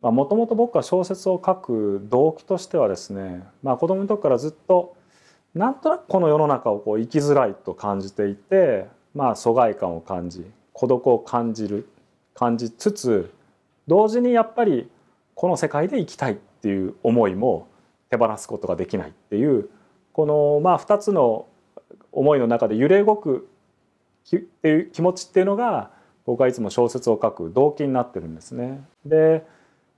もともと僕は小説を書く動機としてはですね、まあ、子供の時からずっとなんとなくこの世の中をこう生きづらいと感じていて、まあ、疎外感を感じ孤独を感じる感じつつ同時にやっぱりこの世界で生きたいっていう思いも手放すことができないっていうこのまあ2つの思いの中で揺れ動くっていう気持ちっていうのが僕はいつも小説を書く動機になってるんですね。で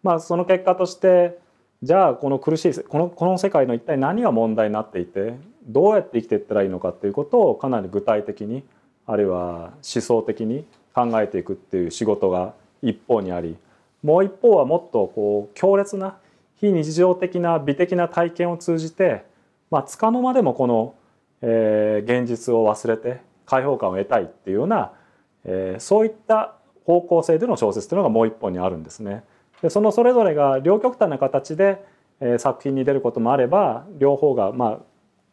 まあ、その結果としてじゃあこの苦しいこのこの世界の一体何が問題になっていてどうやって生きていったらいいのかっていうことをかなり具体的にあるいは思想的に考えていくっていう仕事が一方にありもう一方はもっとこう強烈な非日常的な美的な体験を通じて、まあ、つかの間でもこの、えー、現実を忘れて解放感を得たいっていうような、えー、そういった方向性での小説というのがもう一本にあるんですね。でそのそれぞれが両極端な形で、え作品に出ることもあれば両方がま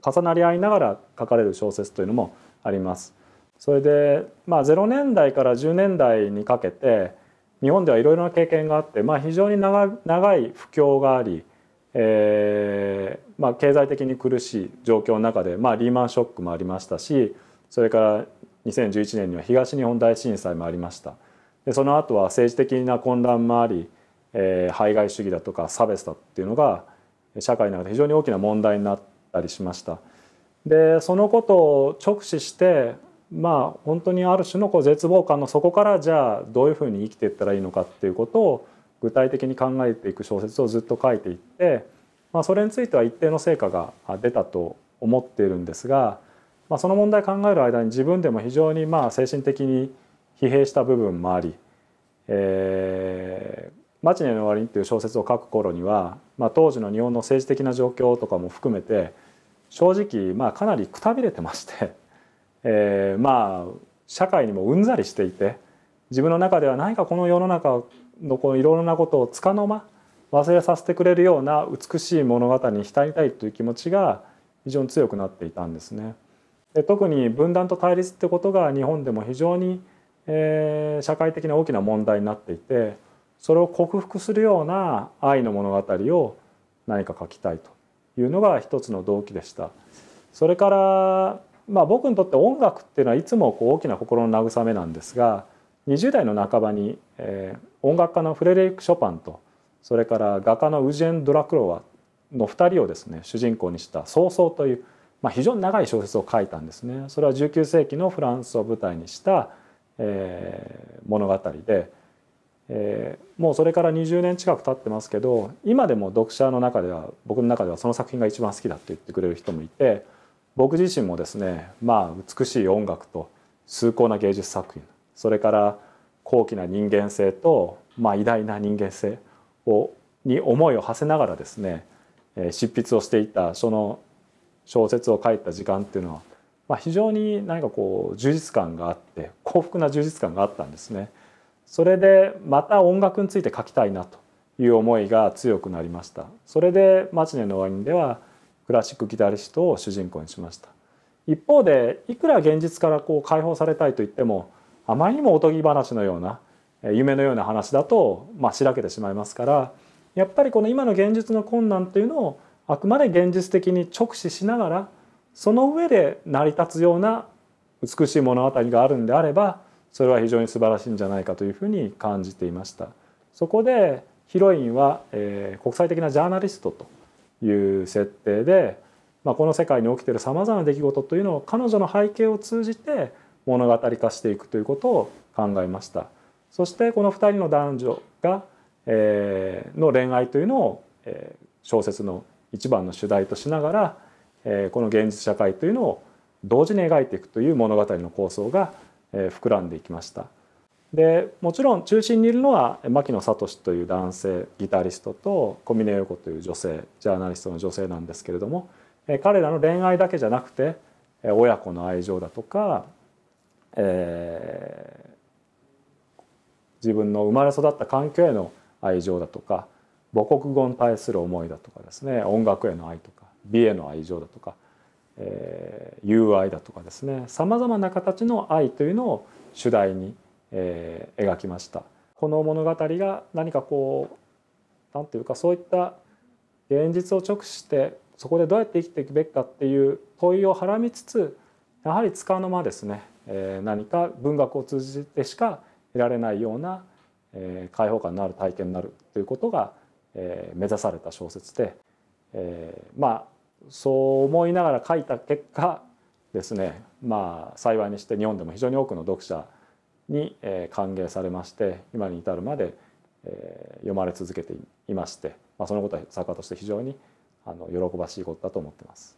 あ重なり合いながら書かれる小説というのもあります。それで、まあ、0年代から10年代にかけて日本ではいろいろな経験があって、まあ、非常に長い不況があり、えーまあ、経済的に苦しい状況の中で、まあ、リーマンショックもありましたしそれから2011年には東日本大震災もありました。でその後は政治的な混乱もありえ排外主義だとか差別だっていうのが社会の中で非常に大きな問題になったりしました。でそのことを直視してまあ本当にある種のこう絶望感の底からじゃあどういうふうに生きていったらいいのかっていうことを具体的に考えていく小説をずっと書いていって、まあ、それについては一定の成果が出たと思っているんですが、まあ、その問題考える間に自分でも非常にまあ精神的に疲弊した部分もあり、えー「マチネの終わりっていう小説を書く頃には、まあ、当時の日本の政治的な状況とかも含めて正直、まあ、かなりくたびれてまして、えー、まあ社会にもうんざりしていて自分の中では何かこの世の中のこのいろいろなことをつかの間忘れさせてくれるような美しい物語に浸りたいという気持ちが非常に強くなっていたんですね。で特に分断と対立ってことが日本でも非常に、えー、社会的な大きな問題になっていてそれを克服するような愛の物語を何か書きたいというのが一つの動機でした。それからまあ、僕にとって音楽っていうのはいつもこう大きな心の慰めなんですが20代の半ばに、えー、音楽家のフレデリック・ショパンとそれから画家のウジェン・ドラクロワの2人をですね主人公にした「早々」という、まあ、非常に長い小説を書いたんですね。それは19世紀のフランスを舞台にした、えー、物語でえー、もうそれから20年近く経ってますけど今でも読者の中では僕の中ではその作品が一番好きだって言ってくれる人もいて僕自身もですねまあ美しい音楽と崇高な芸術作品それから高貴な人間性と、まあ、偉大な人間性をに思いを馳せながらですね執筆をしていたその小説を書いた時間っていうのは、まあ、非常に何かこう充実感があって幸福な充実感があったんですね。それでまた音楽について書きたいなという思いが強くなりましたそれで「マチネのワイン」ではクラシックギタリストを主人公にしました一方でいくら現実からこう解放されたいと言ってもあまりにもおとぎ話のような夢のような話だと、まあ、しらけてしまいますからやっぱりこの今の現実の困難というのをあくまで現実的に直視しながらその上で成り立つような美しい物語があるんであればそれは非常に素晴らしいんじゃないかというふうに感じていましたそこでヒロインは、えー、国際的なジャーナリストという設定で、まあ、この世界に起きているさまざまな出来事というのを彼女の背景を通じて物語化していくということを考えましたそしてこの2人の男女が、えー、の恋愛というのを、えー、小説の一番の主題としながら、えー、この現実社会というのを同時に描いていくという物語の構想が膨らんでいきましたでもちろん中心にいるのは牧野聡という男性ギタリストと小峰洋子という女性ジャーナリストの女性なんですけれども彼らの恋愛だけじゃなくて親子の愛情だとか、えー、自分の生まれ育った環境への愛情だとか母国語に対する思いだとかですね音楽への愛とか美への愛情だとかえ友愛だとかですねさまざまな形の愛というのを主題に、え描きましたこの物語が何かこう何ていうかそういった現実を直視してそこでどうやって生きていくべきかっていう問いをはらみつつやはりつかの間ですね、え何か文学を通じてしか得られないような、え開放感のある体験になるということが、え目指された小説で、えー、まあそう思いながら書いた結果ですねまあ幸いにして日本でも非常に多くの読者に歓迎されまして今に至るまで読まれ続けていまして、まあ、そのことは作家として非常にあの喜ばしいことだと思ってます。